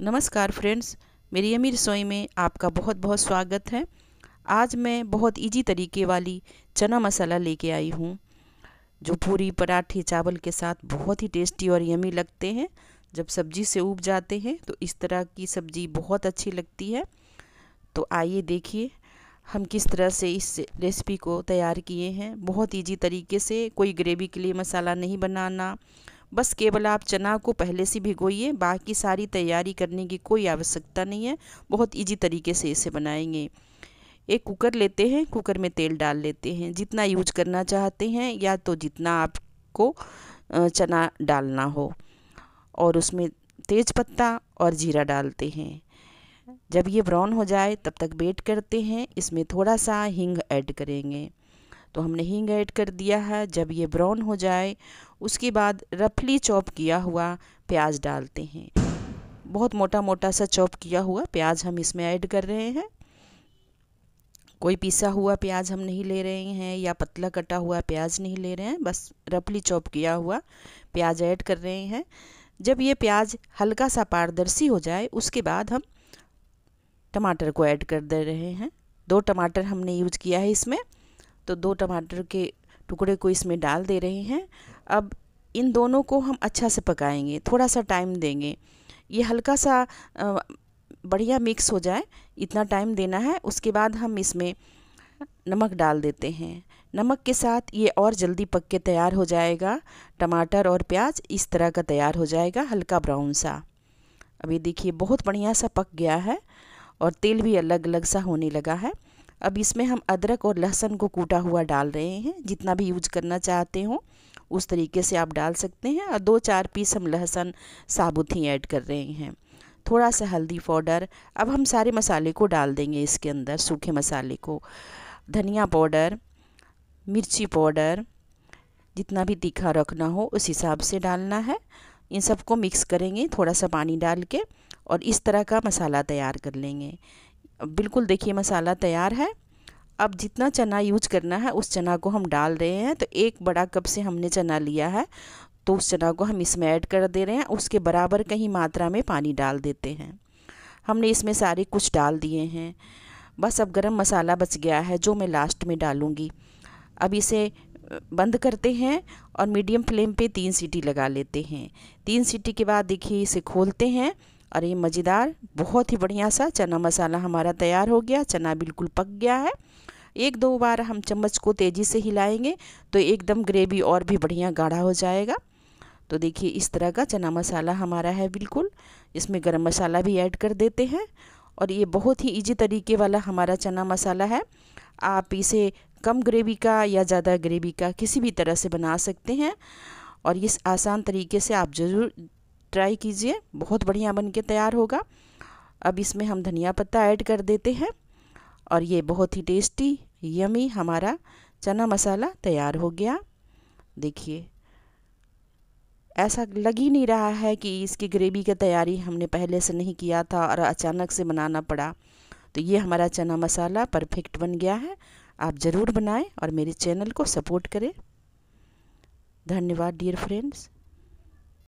नमस्कार फ्रेंड्स मेरी अमी रसोई में आपका बहुत बहुत स्वागत है आज मैं बहुत इजी तरीके वाली चना मसाला लेके आई हूँ जो पूरी पराठे चावल के साथ बहुत ही टेस्टी और यमी लगते हैं जब सब्जी से उब जाते हैं तो इस तरह की सब्जी बहुत अच्छी लगती है तो आइए देखिए हम किस तरह से इस रेसिपी को तैयार किए हैं बहुत इजी तरीके से कोई ग्रेवी के लिए मसाला नहीं बनाना बस केवल आप चना को पहले से भिगोइए बाकी सारी तैयारी करने की कोई आवश्यकता नहीं है बहुत ईजी तरीके से इसे बनाएंगे एक कुकर लेते हैं कुकर में तेल डाल लेते हैं जितना यूज करना चाहते हैं या तो जितना आपको चना डालना हो और उसमें तेज पत्ता और जीरा डालते हैं जब ये ब्राउन हो जाए तब तक वेट करते हैं इसमें थोड़ा सा हींग ऐड करेंगे तो हमने हींग ऐड कर दिया है जब ये ब्राउन हो जाए उसके बाद रफली चॉप किया हुआ प्याज डालते हैं बहुत मोटा मोटा सा चॉप किया हुआ प्याज हम इसमें ऐड कर रहे हैं कोई पीसा हुआ प्याज हम नहीं ले रहे हैं या पतला कटा हुआ प्याज नहीं ले रहे हैं बस रफली चॉप किया हुआ प्याज ऐड कर रहे हैं जब ये प्याज हल्का सा पारदर्शी हो जाए उसके बाद हम टमाटर को ऐड कर दे रहे हैं दो टमाटर हमने यूज किया है इसमें तो दो टमाटर के टुकड़े को इसमें डाल दे रहे हैं अब इन दोनों को हम अच्छा से पकाएंगे थोड़ा सा टाइम देंगे ये हल्का सा बढ़िया मिक्स हो जाए इतना टाइम देना है उसके बाद हम इसमें नमक डाल देते हैं नमक के साथ ये और जल्दी पक के तैयार हो जाएगा टमाटर और प्याज इस तरह का तैयार हो जाएगा हल्का ब्राउन सा अभी देखिए बहुत बढ़िया सा पक गया है और तेल भी अलग अलग सा होने लगा है अब इसमें हम अदरक और लहसुन को कूटा हुआ डाल रहे हैं जितना भी यूज करना चाहते हो उस तरीके से आप डाल सकते हैं और दो चार पीस हम लहसुन साबुत ही ऐड कर रहे हैं थोड़ा सा हल्दी पाउडर अब हम सारे मसाले को डाल देंगे इसके अंदर सूखे मसाले को धनिया पाउडर मिर्ची पाउडर जितना भी तीखा रखना हो उस हिसाब से डालना है इन सबको मिक्स करेंगे थोड़ा सा पानी डाल के और इस तरह का मसाला तैयार कर लेंगे बिल्कुल देखिए मसाला तैयार है अब जितना चना यूज करना है उस चना को हम डाल रहे हैं तो एक बड़ा कप से हमने चना लिया है तो उस चना को हम इसमें ऐड कर दे रहे हैं उसके बराबर कहीं मात्रा में पानी डाल देते हैं हमने इसमें सारे कुछ डाल दिए हैं बस अब गरम मसाला बच गया है जो मैं लास्ट में डालूँगी अब इसे बंद करते हैं और मीडियम फ्लेम पे तीन सीटी लगा लेते हैं तीन सीटी के बाद देखिए इसे खोलते हैं और ये मज़ेदार बहुत ही बढ़िया सा चना मसाला हमारा तैयार हो गया चना बिल्कुल पक गया है एक दो बार हम चम्मच को तेज़ी से हिलाएंगे तो एकदम ग्रेवी और भी बढ़िया गाढ़ा हो जाएगा तो देखिए इस तरह का चना मसाला हमारा है बिल्कुल इसमें गरम मसाला भी ऐड कर देते हैं और ये बहुत ही इजी तरीके वाला हमारा चना मसाला है आप इसे कम ग्रेवी का या ज़्यादा ग्रेवी का किसी भी तरह से बना सकते हैं और इस आसान तरीके से आप ज़रूर ट्राई कीजिए बहुत बढ़िया बन के तैयार होगा अब इसमें हम धनिया पत्ता ऐड कर देते हैं और ये बहुत ही टेस्टी यमी हमारा चना मसाला तैयार हो गया देखिए ऐसा लग ही नहीं रहा है कि इसकी ग्रेवी की तैयारी हमने पहले से नहीं किया था और अचानक से बनाना पड़ा तो ये हमारा चना मसाला परफेक्ट बन गया है आप ज़रूर बनाएं और मेरे चैनल को सपोर्ट करें धन्यवाद डियर फ्रेंड्स